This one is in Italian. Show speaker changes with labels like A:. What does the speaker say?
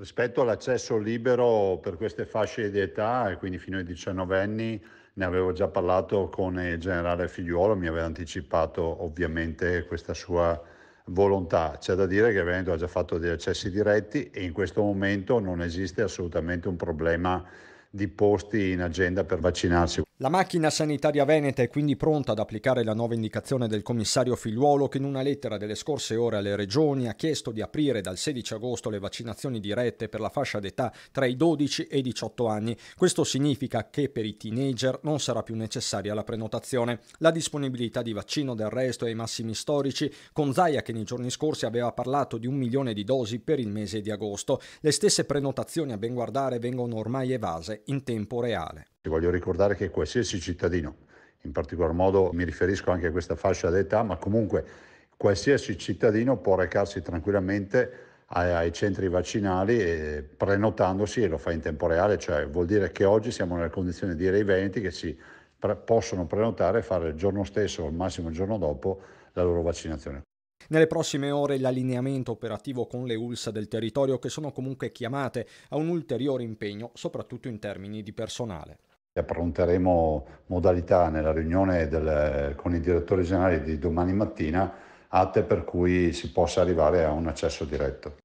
A: Rispetto all'accesso libero per queste fasce di età, quindi fino ai 19 anni, ne avevo già parlato con il generale Figliuolo, mi aveva anticipato ovviamente questa sua volontà. C'è da dire che Veneto ha già fatto degli accessi diretti e in questo momento non esiste assolutamente un problema di posti in agenda per vaccinarsi.
B: La macchina sanitaria veneta è quindi pronta ad applicare la nuova indicazione del commissario Figliuolo che in una lettera delle scorse ore alle regioni ha chiesto di aprire dal 16 agosto le vaccinazioni dirette per la fascia d'età tra i 12 e i 18 anni. Questo significa che per i teenager non sarà più necessaria la prenotazione. La disponibilità di vaccino del resto è ai massimi storici, con Zaia che nei giorni scorsi aveva parlato di un milione di dosi per il mese di agosto. Le stesse prenotazioni a ben guardare vengono ormai evase in tempo reale. Ti
A: voglio ricordare che qualsiasi cittadino, in particolar modo mi riferisco anche a questa fascia d'età, ma comunque qualsiasi cittadino può recarsi tranquillamente ai centri vaccinali eh, prenotandosi e lo fa in tempo reale, cioè vuol dire che oggi siamo nella condizione di dire ai veneti che si pre- possono prenotare e fare il giorno stesso o al massimo il giorno dopo la loro vaccinazione.
B: Nelle prossime ore l'allineamento operativo con le ULSA del territorio che sono comunque chiamate a un ulteriore impegno, soprattutto in termini di personale.
A: Appronteremo modalità nella riunione del, con i direttori generali di domani
B: mattina atte per cui si possa arrivare a un accesso diretto.